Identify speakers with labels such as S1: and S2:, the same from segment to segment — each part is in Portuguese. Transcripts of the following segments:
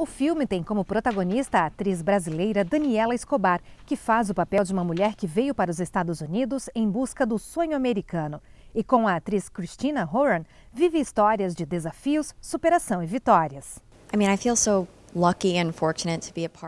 S1: O filme tem como protagonista a atriz brasileira Daniela Escobar, que faz o papel de uma mulher que veio para os Estados Unidos em busca do sonho americano. E com a atriz Christina Horan, vive histórias de desafios, superação e
S2: vitórias.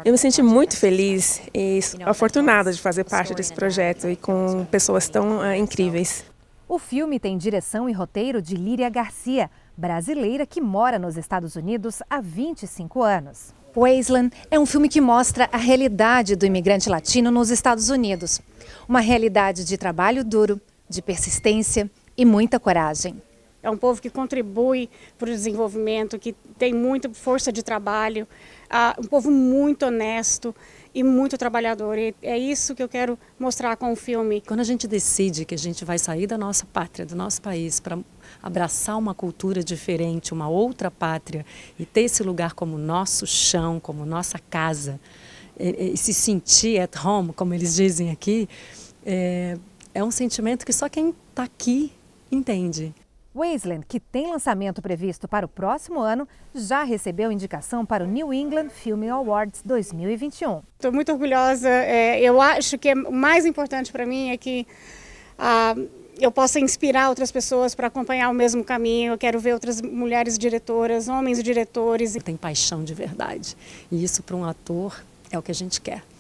S2: eu me senti muito feliz e afortunada de fazer parte desse projeto e com pessoas tão ah, incríveis.
S1: O filme tem direção e roteiro de Líria Garcia, brasileira que mora nos Estados Unidos há 25 anos. Wasteland é um filme que mostra a realidade do imigrante latino nos Estados Unidos. Uma realidade de trabalho duro, de persistência e muita coragem.
S3: É um povo que contribui para o desenvolvimento, que tem muita força de trabalho, uh, um povo muito honesto e muito trabalhador. E é isso que eu quero mostrar com o filme. Quando a gente decide que a gente vai sair da
S4: nossa pátria, do nosso país, para abraçar uma cultura diferente, uma outra pátria, e ter esse lugar como nosso chão, como nossa casa, e, e se sentir at home, como eles dizem aqui, é, é um sentimento que só quem está aqui entende.
S1: Wasteland, que tem lançamento previsto para o próximo ano,
S3: já recebeu indicação para o New England Film Awards 2021. Estou muito orgulhosa. É, eu acho que o é mais importante para mim é que ah, eu possa inspirar outras pessoas para acompanhar o mesmo caminho. Eu quero ver outras mulheres diretoras, homens diretores. Tem paixão de verdade.
S4: E isso para um ator é o que a gente quer.